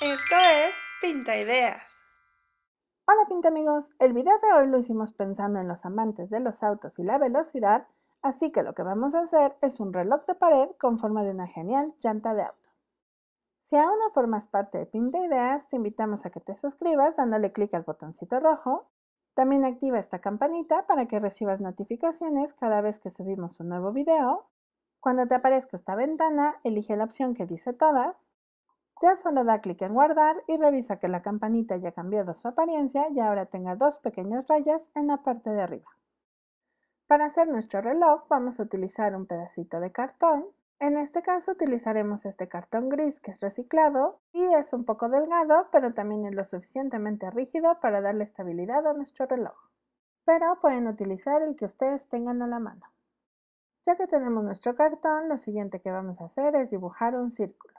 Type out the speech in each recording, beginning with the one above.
Esto es Pinta Ideas. Hola Pinta amigos, el video de hoy lo hicimos pensando en los amantes de los autos y la velocidad, así que lo que vamos a hacer es un reloj de pared con forma de una genial llanta de auto. Si aún no formas parte de Pinta Ideas, te invitamos a que te suscribas dándole clic al botoncito rojo. También activa esta campanita para que recibas notificaciones cada vez que subimos un nuevo video. Cuando te aparezca esta ventana, elige la opción que dice todas ya solo da clic en guardar y revisa que la campanita haya cambiado su apariencia y ahora tenga dos pequeñas rayas en la parte de arriba. Para hacer nuestro reloj vamos a utilizar un pedacito de cartón. En este caso utilizaremos este cartón gris que es reciclado y es un poco delgado pero también es lo suficientemente rígido para darle estabilidad a nuestro reloj. Pero pueden utilizar el que ustedes tengan a la mano. Ya que tenemos nuestro cartón, lo siguiente que vamos a hacer es dibujar un círculo.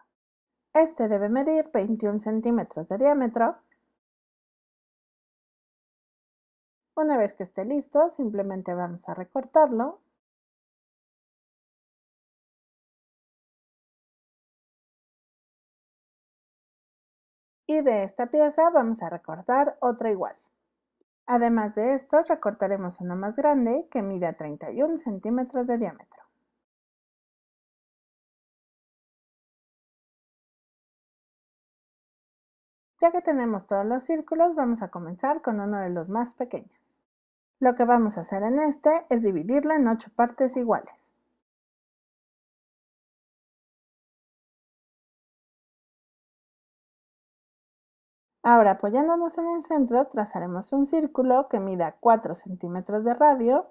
Este debe medir 21 centímetros de diámetro. Una vez que esté listo, simplemente vamos a recortarlo. Y de esta pieza vamos a recortar otra igual. Además de esto, recortaremos uno más grande que mide 31 centímetros de diámetro. Ya que tenemos todos los círculos, vamos a comenzar con uno de los más pequeños. Lo que vamos a hacer en este es dividirlo en 8 partes iguales. Ahora apoyándonos en el centro, trazaremos un círculo que mida 4 centímetros de radio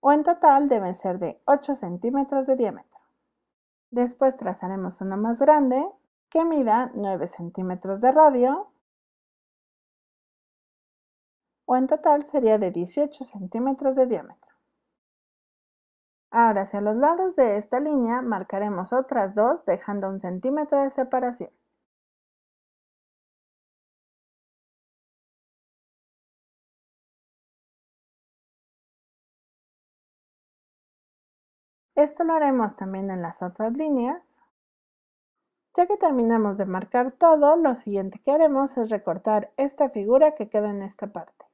o en total deben ser de 8 centímetros de diámetro. Después trazaremos una más grande que mida 9 centímetros de radio o en total sería de 18 centímetros de diámetro. Ahora hacia los lados de esta línea marcaremos otras dos dejando un centímetro de separación. Esto lo haremos también en las otras líneas. Ya que terminamos de marcar todo, lo siguiente que haremos es recortar esta figura que queda en esta parte.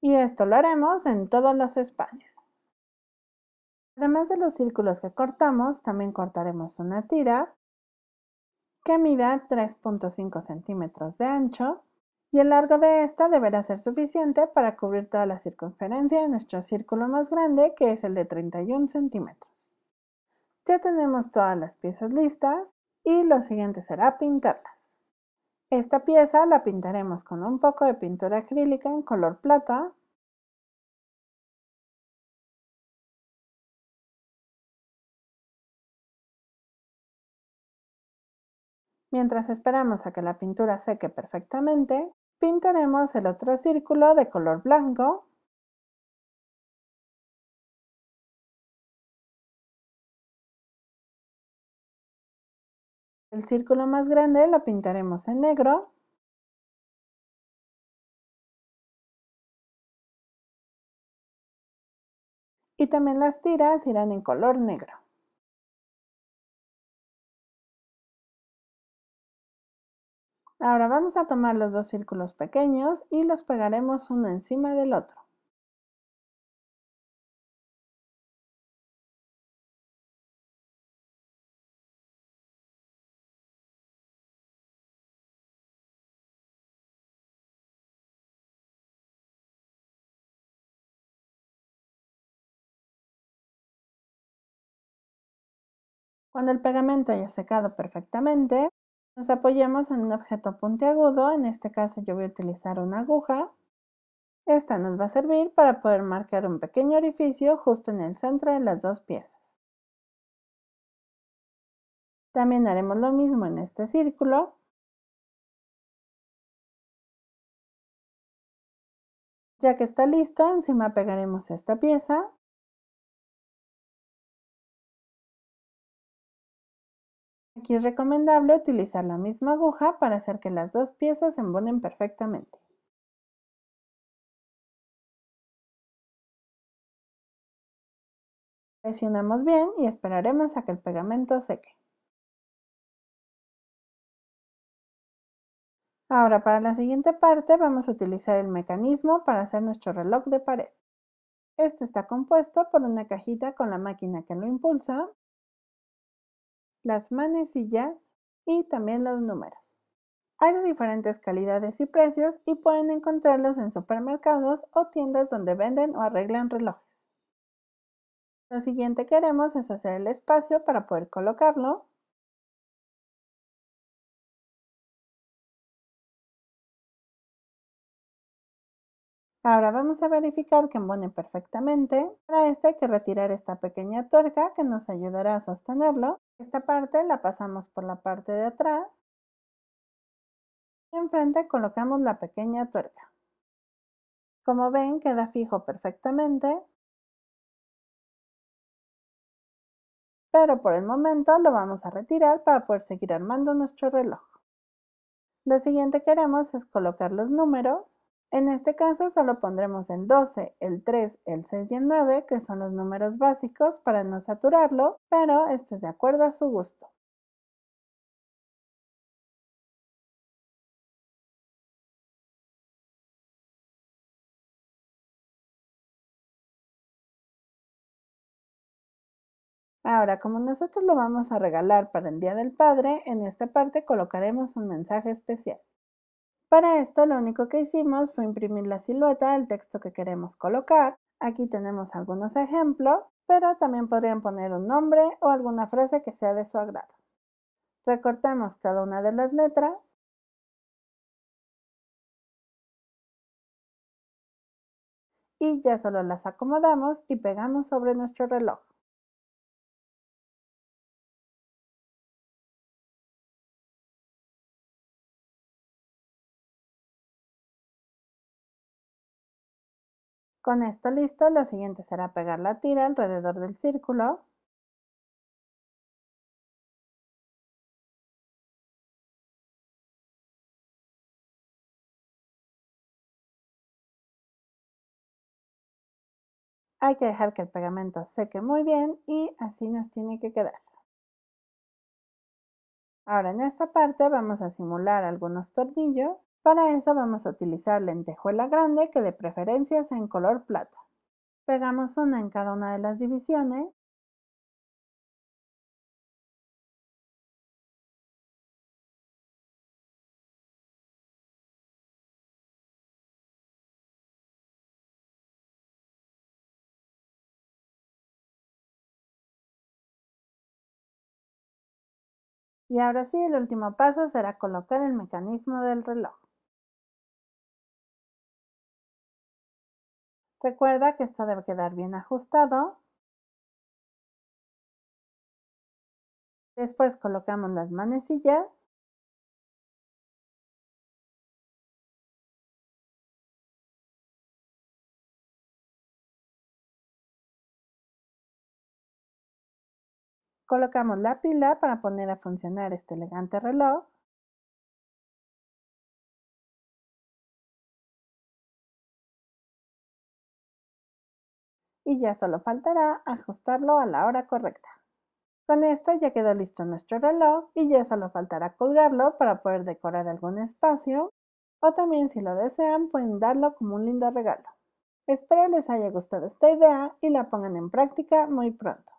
Y esto lo haremos en todos los espacios. Además de los círculos que cortamos, también cortaremos una tira que mida 3.5 centímetros de ancho y el largo de esta deberá ser suficiente para cubrir toda la circunferencia de nuestro círculo más grande que es el de 31 centímetros. Ya tenemos todas las piezas listas y lo siguiente será pintarlas. Esta pieza la pintaremos con un poco de pintura acrílica en color plata Mientras esperamos a que la pintura seque perfectamente, pintaremos el otro círculo de color blanco El círculo más grande lo pintaremos en negro. Y también las tiras irán en color negro. Ahora vamos a tomar los dos círculos pequeños y los pegaremos uno encima del otro. Cuando el pegamento haya secado perfectamente, nos apoyamos en un objeto puntiagudo, en este caso yo voy a utilizar una aguja. Esta nos va a servir para poder marcar un pequeño orificio justo en el centro de las dos piezas. También haremos lo mismo en este círculo. Ya que está listo, encima pegaremos esta pieza. Aquí es recomendable utilizar la misma aguja para hacer que las dos piezas se embonen perfectamente. Presionamos bien y esperaremos a que el pegamento seque. Ahora para la siguiente parte vamos a utilizar el mecanismo para hacer nuestro reloj de pared. Este está compuesto por una cajita con la máquina que lo impulsa, las manecillas y también los números. Hay de diferentes calidades y precios y pueden encontrarlos en supermercados o tiendas donde venden o arreglan relojes. Lo siguiente que haremos es hacer el espacio para poder colocarlo Ahora vamos a verificar que embone perfectamente. Para esto hay que retirar esta pequeña tuerca que nos ayudará a sostenerlo. Esta parte la pasamos por la parte de atrás. Y enfrente colocamos la pequeña tuerca. Como ven queda fijo perfectamente. Pero por el momento lo vamos a retirar para poder seguir armando nuestro reloj. Lo siguiente que haremos es colocar los números. En este caso solo pondremos el 12, el 3, el 6 y el 9, que son los números básicos para no saturarlo, pero esto es de acuerdo a su gusto. Ahora, como nosotros lo vamos a regalar para el Día del Padre, en esta parte colocaremos un mensaje especial. Para esto lo único que hicimos fue imprimir la silueta del texto que queremos colocar. Aquí tenemos algunos ejemplos, pero también podrían poner un nombre o alguna frase que sea de su agrado. Recortamos cada una de las letras. Y ya solo las acomodamos y pegamos sobre nuestro reloj. Con esto listo, lo siguiente será pegar la tira alrededor del círculo. Hay que dejar que el pegamento seque muy bien y así nos tiene que quedar. Ahora en esta parte vamos a simular algunos tornillos para eso vamos a utilizar lentejuela grande que de preferencia es en color plata. Pegamos una en cada una de las divisiones. Y ahora sí, el último paso será colocar el mecanismo del reloj. Recuerda que esto debe quedar bien ajustado. Después colocamos las manecillas. Colocamos la pila para poner a funcionar este elegante reloj. y ya solo faltará ajustarlo a la hora correcta. Con esto ya quedó listo nuestro reloj y ya solo faltará colgarlo para poder decorar algún espacio o también si lo desean pueden darlo como un lindo regalo. Espero les haya gustado esta idea y la pongan en práctica muy pronto.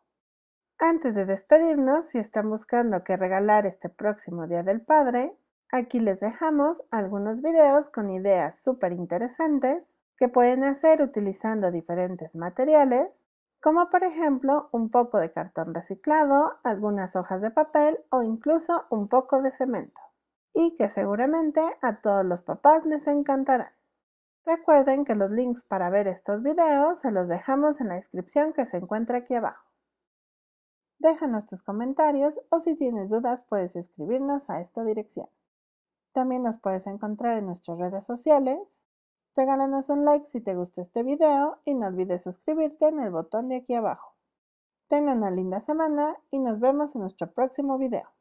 Antes de despedirnos, si están buscando qué regalar este próximo Día del Padre, aquí les dejamos algunos videos con ideas súper interesantes que pueden hacer utilizando diferentes materiales, como por ejemplo un poco de cartón reciclado, algunas hojas de papel o incluso un poco de cemento, y que seguramente a todos los papás les encantarán. Recuerden que los links para ver estos videos se los dejamos en la descripción que se encuentra aquí abajo. Déjanos tus comentarios o si tienes dudas puedes escribirnos a esta dirección. También nos puedes encontrar en nuestras redes sociales Regálanos un like si te gusta este video y no olvides suscribirte en el botón de aquí abajo. Tenga una linda semana y nos vemos en nuestro próximo video.